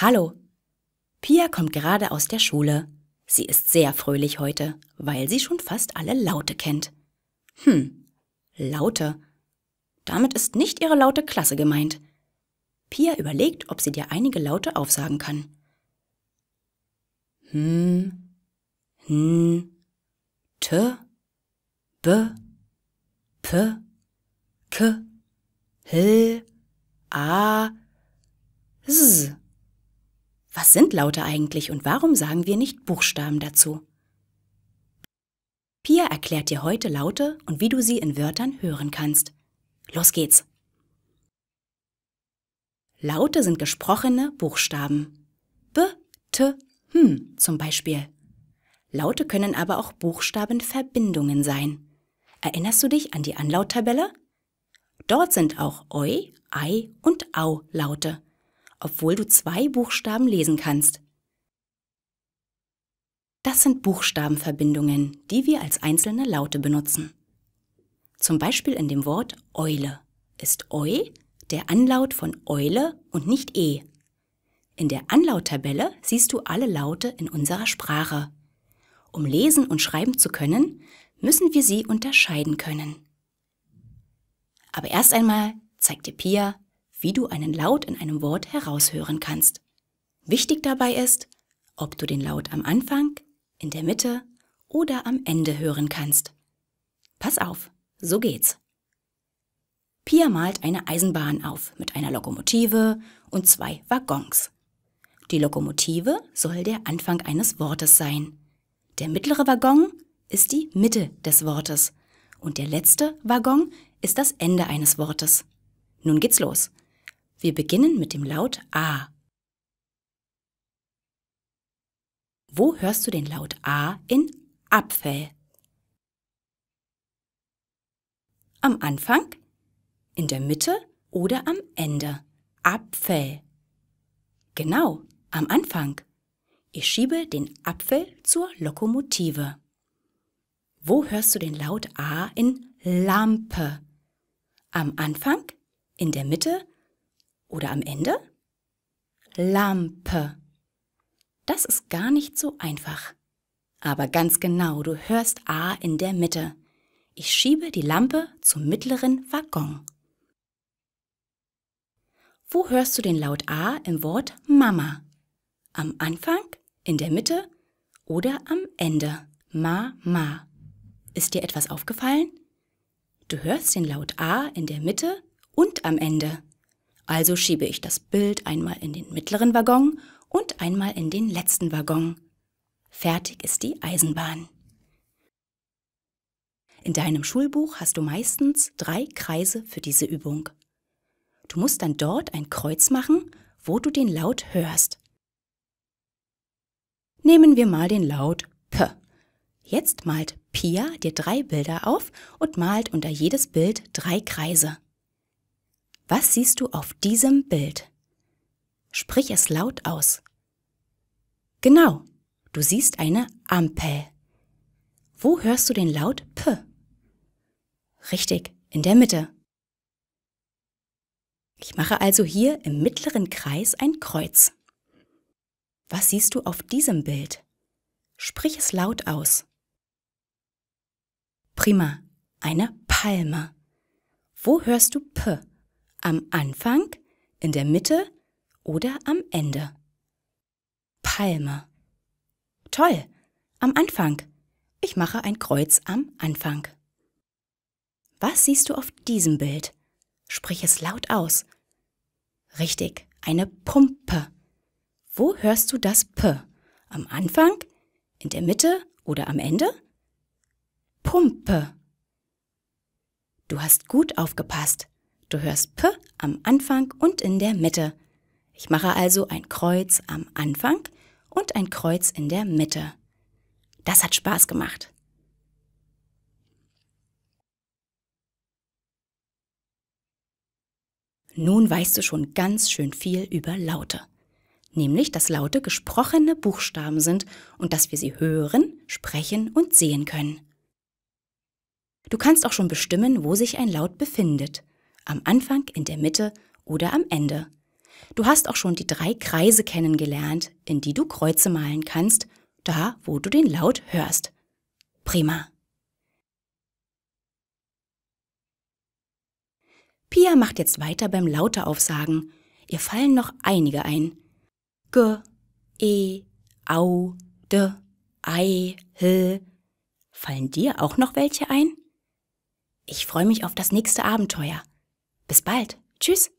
Hallo. Pia kommt gerade aus der Schule. Sie ist sehr fröhlich heute, weil sie schon fast alle Laute kennt. Hm, Laute. Damit ist nicht ihre laute Klasse gemeint. Pia überlegt, ob sie dir einige Laute aufsagen kann. Hm, hm, t, b, p, k, h, a, z. Was sind Laute eigentlich und warum sagen wir nicht Buchstaben dazu? Pia erklärt dir heute Laute und wie du sie in Wörtern hören kannst. Los geht's! Laute sind gesprochene Buchstaben. B, T, hm zum Beispiel. Laute können aber auch Buchstabenverbindungen sein. Erinnerst du dich an die Anlauttabelle? Dort sind auch Eu, Ei und Au Laute obwohl du zwei Buchstaben lesen kannst. Das sind Buchstabenverbindungen, die wir als einzelne Laute benutzen. Zum Beispiel in dem Wort Eule ist Eu der Anlaut von Eule und nicht E. In der Anlauttabelle siehst du alle Laute in unserer Sprache. Um lesen und schreiben zu können, müssen wir sie unterscheiden können. Aber erst einmal zeigt dir Pia, wie du einen Laut in einem Wort heraushören kannst. Wichtig dabei ist, ob du den Laut am Anfang, in der Mitte oder am Ende hören kannst. Pass auf, so geht's. Pia malt eine Eisenbahn auf mit einer Lokomotive und zwei Waggons. Die Lokomotive soll der Anfang eines Wortes sein. Der mittlere Waggon ist die Mitte des Wortes und der letzte Waggon ist das Ende eines Wortes. Nun geht's los. Wir beginnen mit dem Laut A. Wo hörst du den Laut A in Apfel? Am Anfang, in der Mitte oder am Ende? Apfel. Genau, am Anfang. Ich schiebe den Apfel zur Lokomotive. Wo hörst du den Laut A in Lampe? Am Anfang, in der Mitte oder am Ende? Lampe. Das ist gar nicht so einfach. Aber ganz genau, du hörst A in der Mitte. Ich schiebe die Lampe zum mittleren Waggon. Wo hörst du den Laut A im Wort Mama? Am Anfang, in der Mitte oder am Ende? Mama. Ist dir etwas aufgefallen? Du hörst den Laut A in der Mitte und am Ende. Also schiebe ich das Bild einmal in den mittleren Waggon und einmal in den letzten Waggon. Fertig ist die Eisenbahn. In deinem Schulbuch hast du meistens drei Kreise für diese Übung. Du musst dann dort ein Kreuz machen, wo du den Laut hörst. Nehmen wir mal den Laut P. Jetzt malt Pia dir drei Bilder auf und malt unter jedes Bild drei Kreise. Was siehst du auf diesem Bild? Sprich es laut aus. Genau, du siehst eine Ampel. Wo hörst du den Laut P? Richtig, in der Mitte. Ich mache also hier im mittleren Kreis ein Kreuz. Was siehst du auf diesem Bild? Sprich es laut aus. Prima, eine Palme. Wo hörst du P? Am Anfang, in der Mitte oder am Ende? Palme. Toll, am Anfang. Ich mache ein Kreuz am Anfang. Was siehst du auf diesem Bild? Sprich es laut aus. Richtig, eine Pumpe. Wo hörst du das P? Am Anfang, in der Mitte oder am Ende? Pumpe. Du hast gut aufgepasst. Du hörst P am Anfang und in der Mitte. Ich mache also ein Kreuz am Anfang und ein Kreuz in der Mitte. Das hat Spaß gemacht. Nun weißt du schon ganz schön viel über Laute. Nämlich, dass Laute gesprochene Buchstaben sind und dass wir sie hören, sprechen und sehen können. Du kannst auch schon bestimmen, wo sich ein Laut befindet am Anfang, in der Mitte oder am Ende. Du hast auch schon die drei Kreise kennengelernt, in die du Kreuze malen kannst, da wo du den Laut hörst. Prima. Pia macht jetzt weiter beim Laute aufsagen. Ihr fallen noch einige ein. G, E, Au, D, Ei, H. Fallen dir auch noch welche ein? Ich freue mich auf das nächste Abenteuer. Bis bald. Tschüss.